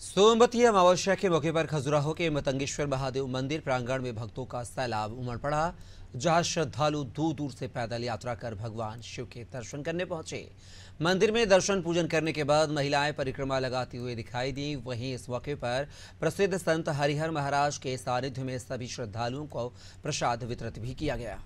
सोमवती अमावस्या के मौके पर खजुराहो के मतंगेश्वर महादेव मंदिर प्रांगण में भक्तों का सैलाब उमड़ पड़ा जहां श्रद्धालु दूर दूर से पैदल यात्रा कर भगवान शिव के दर्शन करने पहुंचे मंदिर में दर्शन पूजन करने के बाद महिलाएं परिक्रमा लगाती हुए दिखाई दी वहीं इस मौके पर प्रसिद्ध संत हरिहर महाराज के सानिध्य में सभी श्रद्धालुओं को प्रसाद वितरित भी किया गया